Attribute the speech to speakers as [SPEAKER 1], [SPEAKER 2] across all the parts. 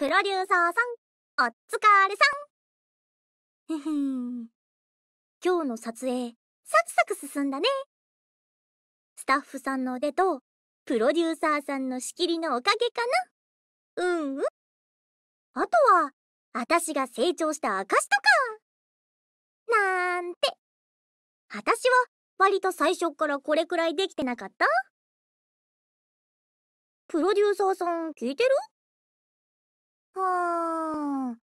[SPEAKER 1] プロデューサーさん、お疲れさん。今日の撮影、サクサク進んだね。スタッフさんの腕と、プロデューサーさんの仕切りのおかげかな。うんうん。あとは、あたしが成長した証とか。なんて。あたしは、割と最初っからこれくらいできてなかったプロデューサーさん聞いてるはーん。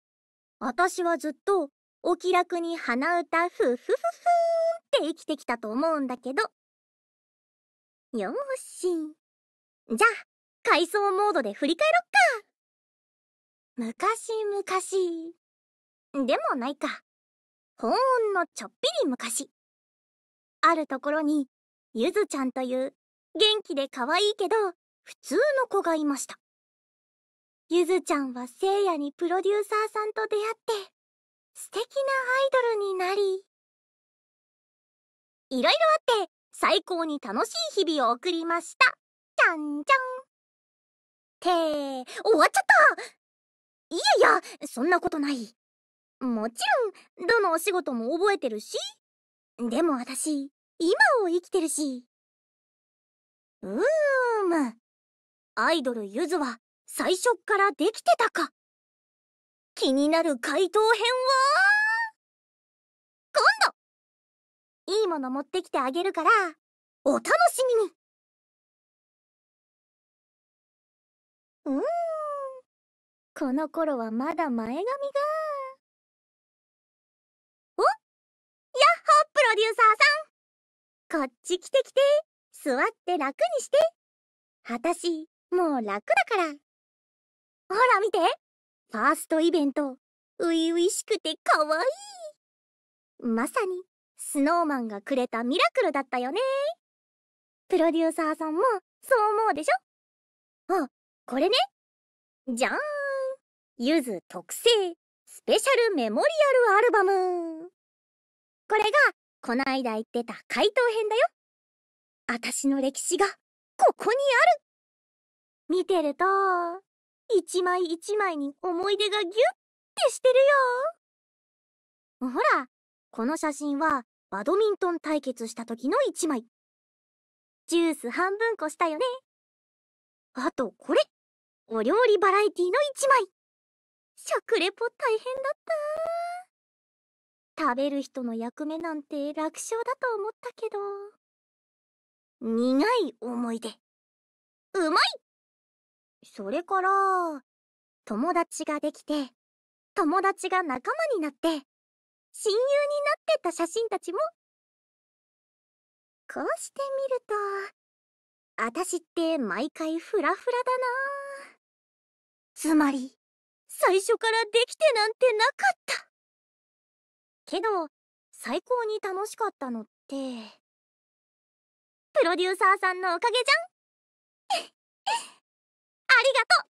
[SPEAKER 1] 私はずっと、お気楽に鼻歌ふふふふーんって生きてきたと思うんだけど。よーし。じゃあ、回想モードで振り返ろっか。昔々。でもないか。ほんのちょっぴり昔。あるところに、ゆずちゃんという、元気で可愛いけど、普通の子がいました。ゆずちゃんは聖夜にプロデューサーさんと出会って、素敵なアイドルになり。いろいろあって、最高に楽しい日々を送りました。じゃんじゃん。って、終わっちゃったいやいや、そんなことない。もちろん、どのお仕事も覚えてるし。でも私、今を生きてるし。うーむ。アイドルゆずは、最初からできてたか気になる回答編は今度いいもの持ってきてあげるからお楽しみにうんこの頃はまだ前髪がおヤッホプロデューサーさんこっち来て来て座って楽にしてあたしもう楽だから。ほら見てファーストイベント、初々しくて可愛いまさに、スノーマンがくれたミラクルだったよね。プロデューサーさんも、そう思うでしょあ、これね。じゃーん。ゆず特製、スペシャルメモリアルアルバム。これが、こないだ言ってた回答編だよ。あたしの歴史が、ここにある見てると、一枚一枚に思い出がギュッてしてるよほらこの写真はバドミントン対決した時の一枚ジュース半分こしたよねあとこれお料理バラエティの一枚食レポ大変だった食べる人の役目なんて楽勝だと思ったけど苦い思い出うまいそれから、友達ができて、友達が仲間になって、親友になってた写真たちも。こうしてみると、あたしって毎回フラフラだなつまり、最初からできてなんてなかったけど、最高に楽しかったのって、プロデューサーさんのおかげじゃんありがとう